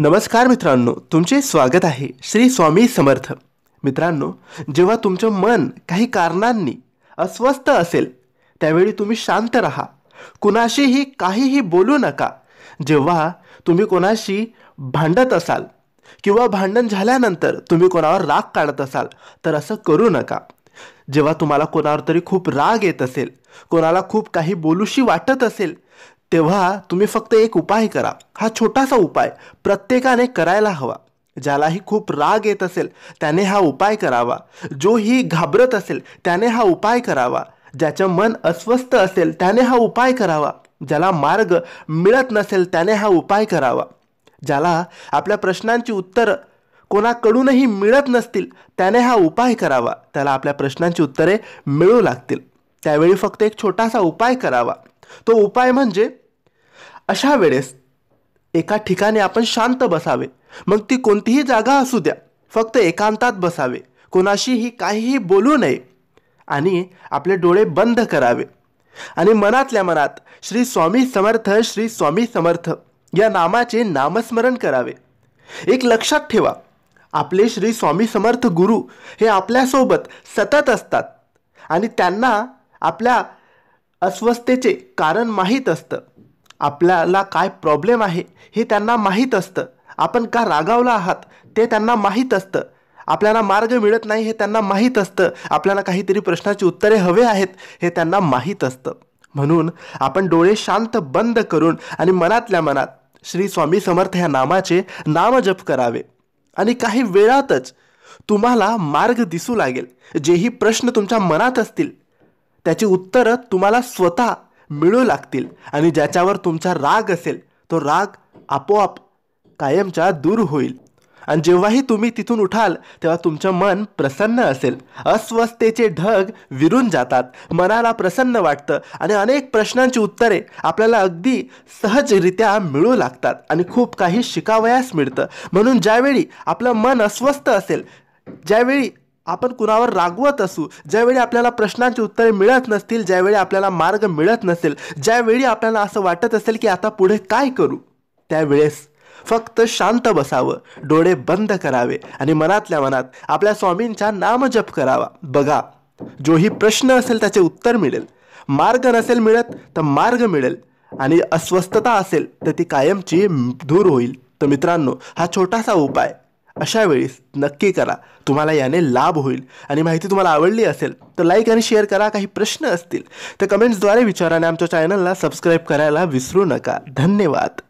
नमस्कार मित्रांनो तुमचे स्वागत आहे श्री स्वामी समर्थ मित्रांनो जेव्हा तुमचं मन काही कारणांनी अस्वस्थ असेल त्यावेळी तुम्ही शांत राहा कुणाशीही काहीही बोलू नका जेव्हा तुम्ही कोणाशी भांडत असाल किंवा भांडण झाल्यानंतर तुम्ही कोणावर राग काढत असाल तर असं करू नका जेव्हा तुम्हाला कोणावर तरी खूप राग येत असेल कोणाला खूप काही बोलूशी वाटत असेल तेव्हा तुम्ही फक्त एक उपाय करा हा छोटासा उपाय प्रत्येकाने करायला हवा ज्यालाही खूप राग येत असेल त्याने हा उपाय करावा जोही घाबरत असेल त्याने हा उपाय करावा ज्याचं मन अस्वस्थ असेल त्याने हा उपाय करावा ज्याला मार्ग मिळत नसेल त्याने हा उपाय करावा ज्याला आपल्या प्रश्नांची उत्तरं कोणाकडूनही मिळत नसतील त्याने हा उपाय करावा त्याला आपल्या प्रश्नांची उत्तरे मिळू लागतील त्यावेळी फक्त एक छोटासा उपाय करावा तो उपाय म्हणजे अशा वेळेस एका ठिकाणी आपण शांत बसावे मग ती कोणतीही जागा असू द्या फक्त एकांतात बसावे कोणाशीही काहीही बोलू नये आणि आपले डोळे बंद करावे आणि मनातल्या मनात श्री स्वामी समर्थ श्री स्वामी समर्थ या नामाचे नामस्मरण करावे एक लक्षात ठेवा आपले श्री स्वामी समर्थ गुरु हे आपल्यासोबत सतत असतात आणि त्यांना आपल्या अस्वस्थतेचे कारण माहीत असतं आपल्याला काय प्रॉब्लेम आहे हे त्यांना माहीत असतं आपण का रागावला आहात ते त्यांना माहीत असतं आपल्याला मार्ग मिळत नाही हे त्यांना माहीत असतं आपल्याला काहीतरी प्रश्नाची उत्तरे हवे आहेत हे त्यांना माहीत असतं म्हणून आपण डोळे शांत बंद करून आणि मनातल्या मनात श्री स्वामी समर्थ ह्या नामाचे नामजप करावे आणि काही वेळातच तुम्हाला मार्ग दिसू लागेल जेही प्रश्न तुमच्या मनात असतील त्याची उत्तरं तुम्हाला स्वतः मिळू लागतील आणि ज्याच्यावर तुमचा राग असेल तो राग आपोआप कायमच्या दूर होईल आणि जेव्हाही तुम्ही तिथून उठाल तेव्हा तुमचं मन प्रसन्न असेल अस्वस्थतेचे ढग विरून जातात मनाला प्रसन्न वाटतं आणि अनेक प्रश्नांची उत्तरे आपल्याला अगदी सहजरित्या मिळू लागतात आणि खूप काही शिकावयास मिळतं म्हणून ज्यावेळी आपलं मन अस्वस्थ असेल ज्यावेळी आपण कुणावर रागवत असू ज्यावेळी आपल्याला प्रश्नांची उत्तरे मिळत नसतील ज्यावेळी आपल्याला मार्ग मिळत नसेल ज्यावेळी आपल्याला असं वाटत असेल की आता पुढे काय करू त्यावेळेस फक्त शांत बसावं डोळे बंद करावे आणि मनातल्या मनात आपल्या स्वामींचा नामजप करावा बघा जोही प्रश्न असेल त्याचे उत्तर मिळेल मार्ग नसेल मिळत तर मार्ग मिळेल आणि अस्वस्थता असेल तर ती कायमची दूर होईल तर मित्रांनो हा छोटासा उपाय अशा वेळेस नक्की करा तुम्हाला याने लाभ होईल आणि माहिती तुम्हाला आवडली असेल तर लाईक आणि शेअर करा काही प्रश्न असतील तर कमेंट्सद्वारे विचारा आणि आमच्या चॅनलला सबस्क्राईब करायला विसरू नका धन्यवाद